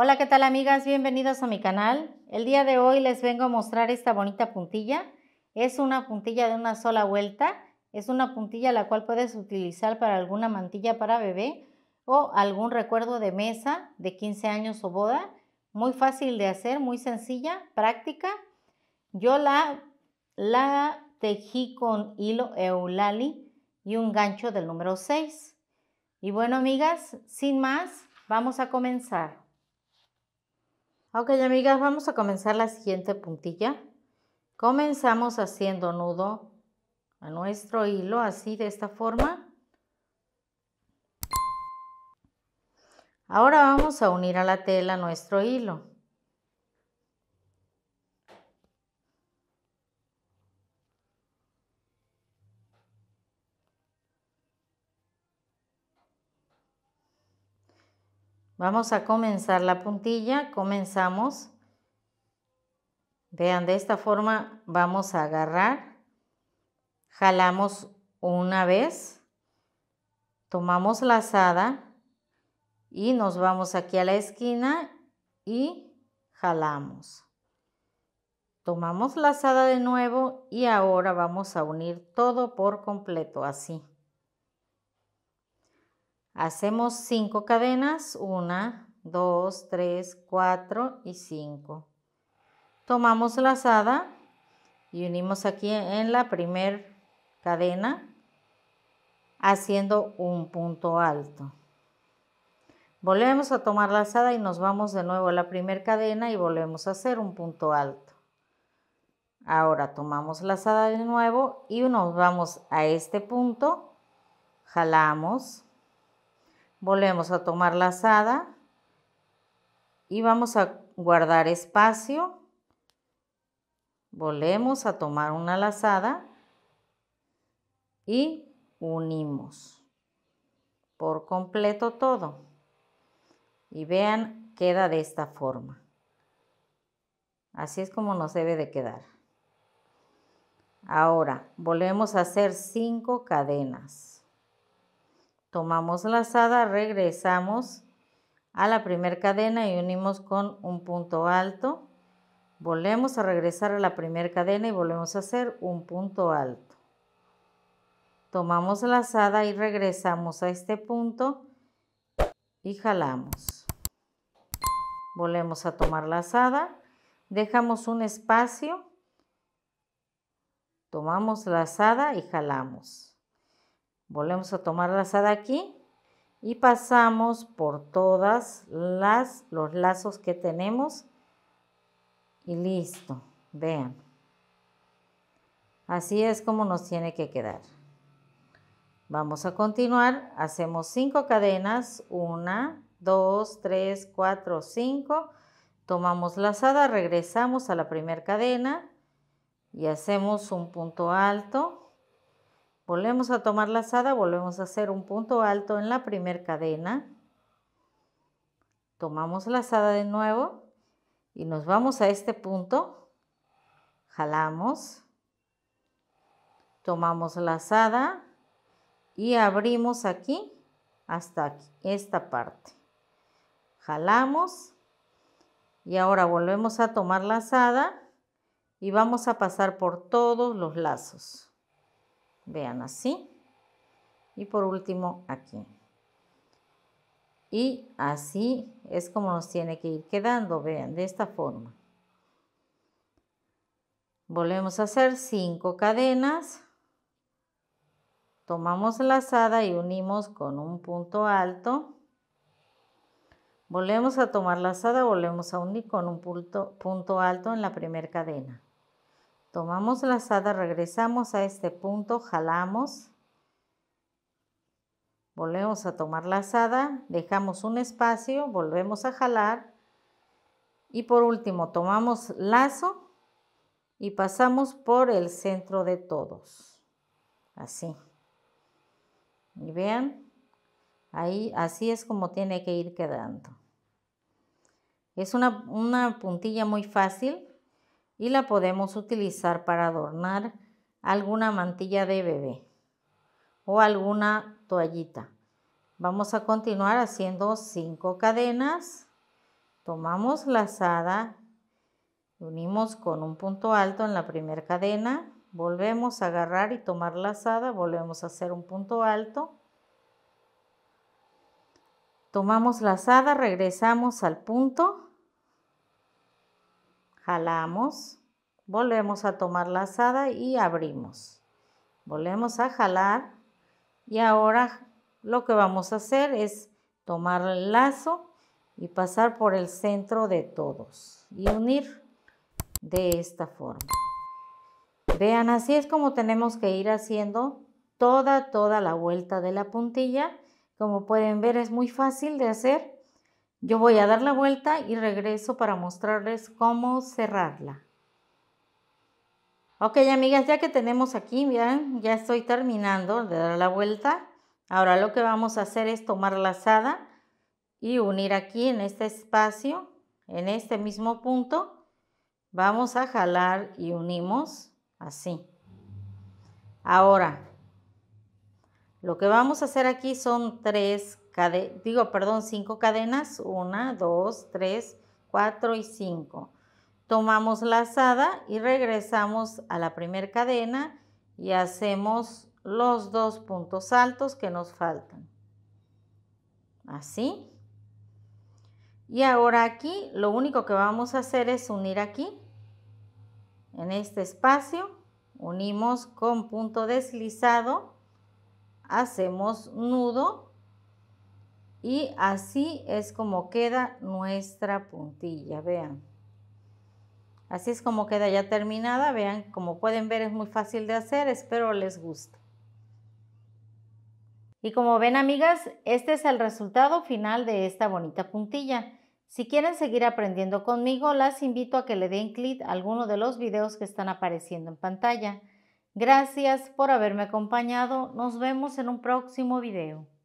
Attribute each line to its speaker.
Speaker 1: Hola, ¿qué tal amigas? Bienvenidos a mi canal. El día de hoy les vengo a mostrar esta bonita puntilla. Es una puntilla de una sola vuelta. Es una puntilla la cual puedes utilizar para alguna mantilla para bebé o algún recuerdo de mesa de 15 años o boda. Muy fácil de hacer, muy sencilla, práctica. Yo la, la tejí con hilo eulali y un gancho del número 6. Y bueno amigas, sin más, vamos a comenzar. Ok, amigas, vamos a comenzar la siguiente puntilla. Comenzamos haciendo nudo a nuestro hilo, así de esta forma. Ahora vamos a unir a la tela nuestro hilo. Vamos a comenzar la puntilla, comenzamos. Vean, de esta forma vamos a agarrar, jalamos una vez, tomamos lazada y nos vamos aquí a la esquina y jalamos. Tomamos lazada de nuevo y ahora vamos a unir todo por completo así. Hacemos 5 cadenas, 1, 2, 3, 4 y 5. Tomamos lazada y unimos aquí en la primera cadena haciendo un punto alto. Volvemos a tomar lazada y nos vamos de nuevo a la primera cadena y volvemos a hacer un punto alto. Ahora tomamos la lazada de nuevo y nos vamos a este punto, jalamos, Volvemos a tomar lazada y vamos a guardar espacio. Volvemos a tomar una lazada y unimos por completo todo. Y vean, queda de esta forma. Así es como nos debe de quedar. Ahora, volvemos a hacer cinco cadenas tomamos lazada, regresamos a la primera cadena y unimos con un punto alto. Volvemos a regresar a la primera cadena y volvemos a hacer un punto alto. Tomamos lazada y regresamos a este punto y jalamos. Volvemos a tomar lazada, dejamos un espacio, tomamos lazada y jalamos. Volvemos a tomar la lazada aquí y pasamos por todas las los lazos que tenemos y listo. Vean. Así es como nos tiene que quedar. Vamos a continuar, hacemos 5 cadenas, 1, 2, 3, 4, 5, tomamos lazada, regresamos a la primera cadena y hacemos un punto alto Volvemos a tomar lazada, volvemos a hacer un punto alto en la primer cadena. Tomamos lazada de nuevo y nos vamos a este punto. Jalamos. Tomamos lazada y abrimos aquí hasta aquí, esta parte. Jalamos y ahora volvemos a tomar lazada y vamos a pasar por todos los lazos. Vean así. Y por último aquí. Y así es como nos tiene que ir quedando, vean, de esta forma. Volvemos a hacer cinco cadenas. Tomamos lazada y unimos con un punto alto. Volvemos a tomar la lazada, volvemos a unir con un punto, punto alto en la primera cadena. Tomamos la lazada, regresamos a este punto, jalamos. Volvemos a tomar la lazada, dejamos un espacio, volvemos a jalar. Y por último, tomamos lazo y pasamos por el centro de todos. Así. Y vean, ahí así es como tiene que ir quedando. Es una, una puntilla muy fácil y la podemos utilizar para adornar alguna mantilla de bebé o alguna toallita. Vamos a continuar haciendo cinco cadenas. Tomamos lazada, unimos con un punto alto en la primera cadena, volvemos a agarrar y tomar lazada, volvemos a hacer un punto alto. Tomamos lazada, regresamos al punto jalamos, volvemos a tomar la asada y abrimos. Volvemos a jalar y ahora lo que vamos a hacer es tomar el lazo y pasar por el centro de todos y unir de esta forma. Vean, así es como tenemos que ir haciendo toda, toda la vuelta de la puntilla. Como pueden ver es muy fácil de hacer yo voy a dar la vuelta y regreso para mostrarles cómo cerrarla. Ok, amigas, ya que tenemos aquí, bien, ya estoy terminando de dar la vuelta. Ahora lo que vamos a hacer es tomar la lazada y unir aquí en este espacio, en este mismo punto. Vamos a jalar y unimos así. Ahora, lo que vamos a hacer aquí son tres digo, perdón, cinco cadenas, una, dos, tres, cuatro y cinco Tomamos lazada y regresamos a la primera cadena y hacemos los dos puntos altos que nos faltan. Así. Y ahora aquí lo único que vamos a hacer es unir aquí, en este espacio, unimos con punto deslizado, hacemos nudo y así es como queda nuestra puntilla, vean. Así es como queda ya terminada, vean, como pueden ver es muy fácil de hacer, espero les guste. Y como ven amigas, este es el resultado final de esta bonita puntilla. Si quieren seguir aprendiendo conmigo, las invito a que le den clic a alguno de los videos que están apareciendo en pantalla. Gracias por haberme acompañado. Nos vemos en un próximo video.